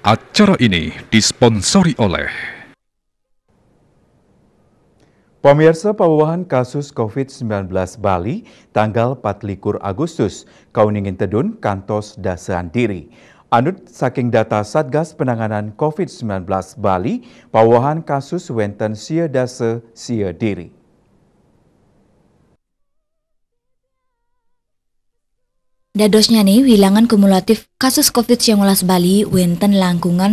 Acara ini disponsori oleh Pemirsa pembawaan kasus COVID-19 Bali tanggal 4 Agustus, Kauningin Tedun, Kantos Dasean Diri. Anut saking data Satgas Penanganan COVID-19 Bali, pawahan kasus Wenten Sia Dase Sia Diri. Dadosnya nih, wilangan kumulatif kasus COVID 19 Bali wenten langkungan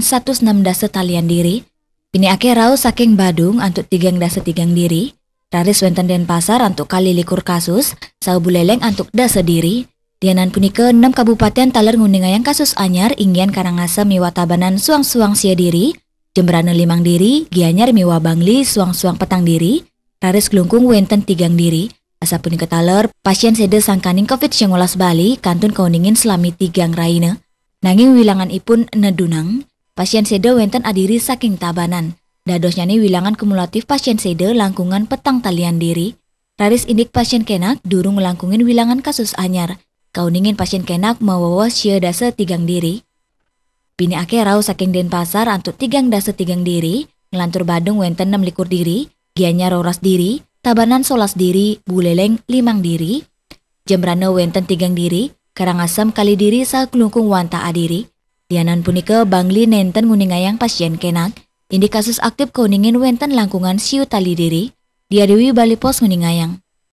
dasa talian diri, pini ake rau saking Badung antuk tigang dasa tigang diri, Raris wenten Denpasar antuk kali likur kasus, sau buleleng antuk dasa diri, Dianan puni ke 6 kabupaten taler yang kasus anyar inggian miwa tabanan suang-suang sia diri, Jemberana limang diri, Gianyar miwa bangli suang-suang petang diri, Raris Glungkung wenten tigang diri, Asa pun taler, pasien seda sangkaning COVID-19 Bali kantun kauningin selami tigang raina. Nanging wilangan ipun nedunang, pasien seda wenten adiri saking tabanan. Dadosnya ni wilangan kumulatif pasien seda langkungan petang talian diri. Raris indik pasien kenak durung langkungin wilangan kasus anyar. Kau Kauningin pasien kenak mawawa sia dasa tigang diri. Pini ake rau saking den Denpasar antut tigang dasa tigang diri, ngelantur Badung wenten nem likur diri, gianya roras diri, Tabanan Solas Diri, Buleleng, Limang Diri, Jembrana Wenten Tigang Diri, Karangasem Kali Diri sa kelungkung Wanta Adiri, Dianan punika Bangli Nenten Nguningayang Pasien Kenang, Indi aktif kuningin Wenten Langkungan Siu Tali Diri, Diadewi Balipos Nguningayang.